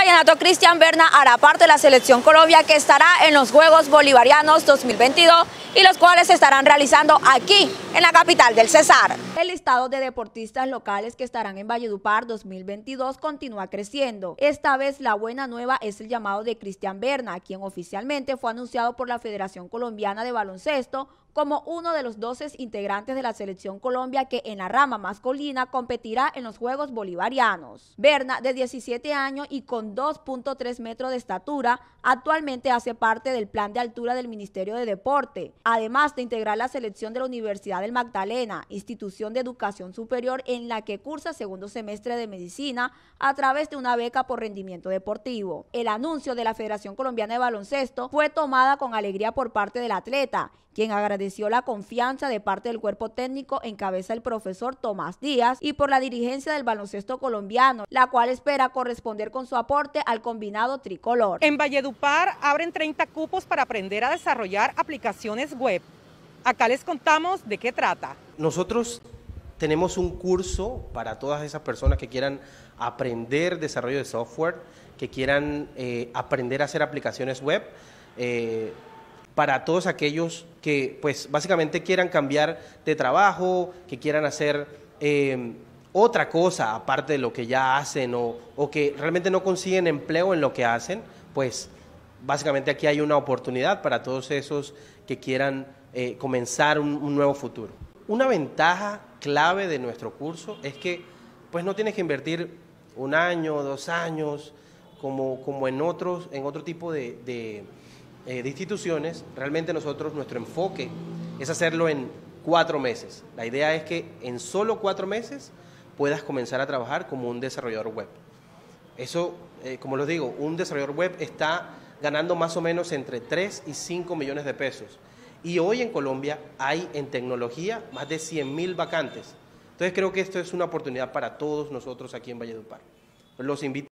vallenato Cristian Berna hará parte de la selección Colombia que estará en los Juegos Bolivarianos 2022 y los cuales se estarán realizando aquí en la capital del Cesar. El listado de deportistas locales que estarán en Valledupar 2022 continúa creciendo. Esta vez la buena nueva es el llamado de Cristian Berna, quien oficialmente fue anunciado por la Federación Colombiana de Baloncesto como uno de los 12 integrantes de la selección Colombia que en la rama masculina competirá en los Juegos Bolivarianos. Berna, de 17 años y con 2.3 metros de estatura, actualmente hace parte del plan de altura del Ministerio de Deporte, además de integrar la selección de la Universidad del Magdalena, institución de educación superior en la que cursa segundo semestre de medicina a través de una beca por rendimiento deportivo. El anuncio de la Federación Colombiana de Baloncesto fue tomada con alegría por parte del atleta, quien agradeció la confianza de parte del cuerpo técnico en el del profesor Tomás Díaz y por la dirigencia del baloncesto colombiano, la cual espera corresponder con su aporte al combinado tricolor. En Valledupar abren 30 cupos para aprender a desarrollar aplicaciones web. Acá les contamos de qué trata. Nosotros tenemos un curso para todas esas personas que quieran aprender desarrollo de software, que quieran eh, aprender a hacer aplicaciones web. Eh, para todos aquellos que pues básicamente quieran cambiar de trabajo, que quieran hacer eh, otra cosa aparte de lo que ya hacen o, o que realmente no consiguen empleo en lo que hacen, pues básicamente aquí hay una oportunidad para todos esos que quieran eh, comenzar un, nuevo futuro. Una ventaja clave de nuestro curso es que pues no tienes que invertir un año, dos años, como, como en, otros, en otro tipo de, de eh, instituciones. Realmente nosotros, nuestro enfoque es hacerlo en cuatro meses. La idea es que en solo cuatro meses puedas comenzar a trabajar como un desarrollador web. Eso, eh, como les digo, un desarrollador web está ganando más o menos entre 3 y 5 millones de pesos. Y hoy en Colombia hay en tecnología más de 100 mil vacantes. Entonces creo que esto es una oportunidad para todos nosotros aquí en Valledupar. Los invito